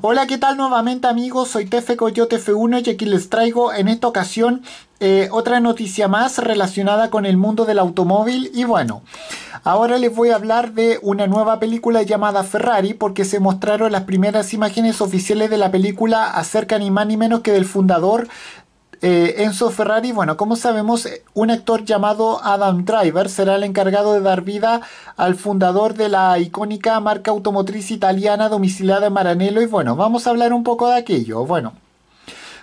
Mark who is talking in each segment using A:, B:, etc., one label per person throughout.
A: Hola, ¿qué tal nuevamente amigos? Soy Tefe Coyote F1 y aquí les traigo en esta ocasión eh, otra noticia más relacionada con el mundo del automóvil y bueno, ahora les voy a hablar de una nueva película llamada Ferrari porque se mostraron las primeras imágenes oficiales de la película acerca ni más ni menos que del fundador eh, Enzo Ferrari, bueno, como sabemos, eh, un actor llamado Adam Driver será el encargado de dar vida al fundador de la icónica marca automotriz italiana domiciliada en Maranello y bueno, vamos a hablar un poco de aquello. Bueno,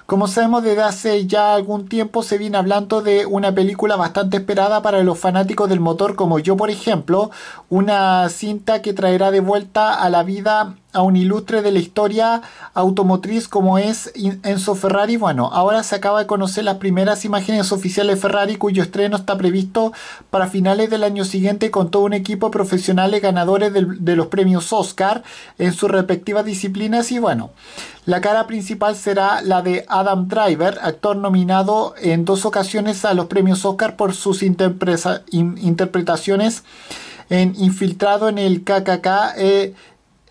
A: como sabemos, desde hace ya algún tiempo se viene hablando de una película bastante esperada para los fanáticos del motor como yo, por ejemplo, una cinta que traerá de vuelta a la vida a un ilustre de la historia automotriz como es Enzo Ferrari. Bueno, ahora se acaba de conocer las primeras imágenes oficiales de Ferrari cuyo estreno está previsto para finales del año siguiente con todo un equipo de profesionales ganadores de los premios Oscar en sus respectivas disciplinas y bueno, la cara principal será la de Adam Driver, actor nominado en dos ocasiones a los premios Oscar por sus interpretaciones en Infiltrado en el KKK.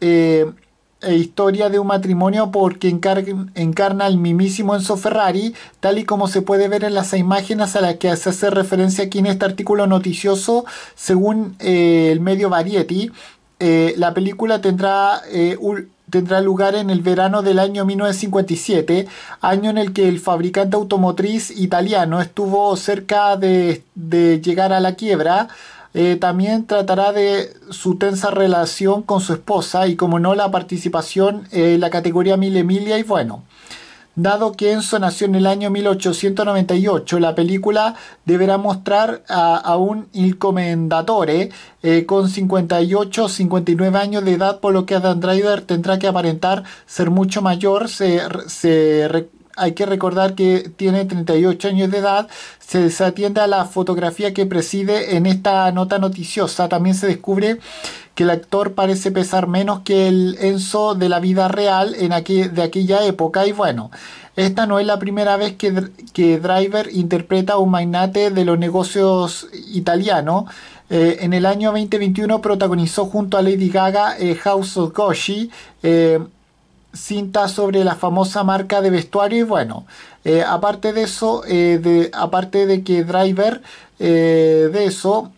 A: Eh, eh, historia de un matrimonio porque encarna al mimísimo Enzo Ferrari, tal y como se puede ver en las imágenes a las que se hace referencia aquí en este artículo noticioso, según eh, el medio Variety. la película tendrá tendrá lugar en el verano del año 1957, año en el que el fabricante automotriz italiano estuvo cerca de llegar a la quiebra. Eh, también tratará de su tensa relación con su esposa y como no la participación en eh, la categoría Mil Emilia y bueno. Dado que Enzo nació en el año 1898, la película deberá mostrar a, un Il Comendatore eh, con 58 o 59 años de edad, por lo que Adam Driver tendrá que aparentar ser mucho mayor hay que recordar que tiene 38 años de edad, se desatiende a la fotografía que preside en esta nota noticiosa. También se descubre que el actor parece pesar menos que el Enzo de la vida real en de aquella época. Y bueno, esta no es la primera vez que, Driver interpreta a un magnate de los negocios italiano. Eh, en el año 2021 protagonizó junto a Lady Gaga eh, House of Goshi cinta sobre la famosa marca de vestuario y bueno, eh, aparte de eso, eh, aparte de que Driver eh, de eso,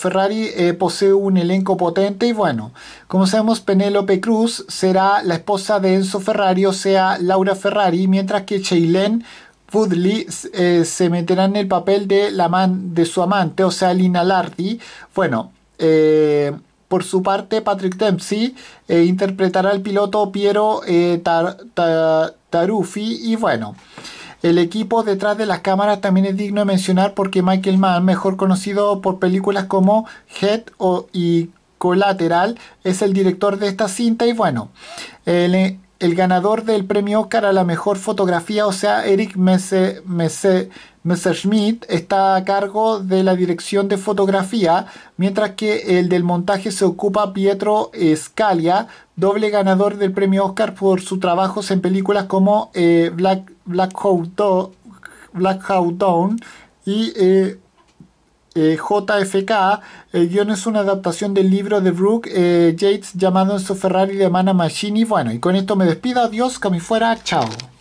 A: Ferrari posee un elenco potente y bueno, como sabemos, Penélope Cruz será la esposa de Enzo Ferrari, o sea, Laura Ferrari, mientras que Cheylen Woodley se meterá en el papel de, la de su amante, o sea, Lina Lardi. Bueno, por su parte, Patrick Dempsey eh, interpretará al piloto Piero eh, Taruffi y bueno. El equipo detrás de las cámaras también es digno de mencionar porque Michael Mann, mejor conocido por películas como Head o, y Collateral, es el director de esta cinta y bueno, el, el ganador del premio Oscar a la mejor fotografía, o sea, Eric Messerschmidt, está a cargo de la dirección de fotografía, mientras que el del montaje se ocupa Pietro Scalia, doble ganador del premio Oscar por sus trabajos en películas como eh, Black, Black, y... Eh, eh, JFK, el eh, guión es una adaptación del libro de Brooke jates eh, llamado en su Ferrari de Mana Machini. Bueno, y con esto me despido. Adiós, que fuera. Chao.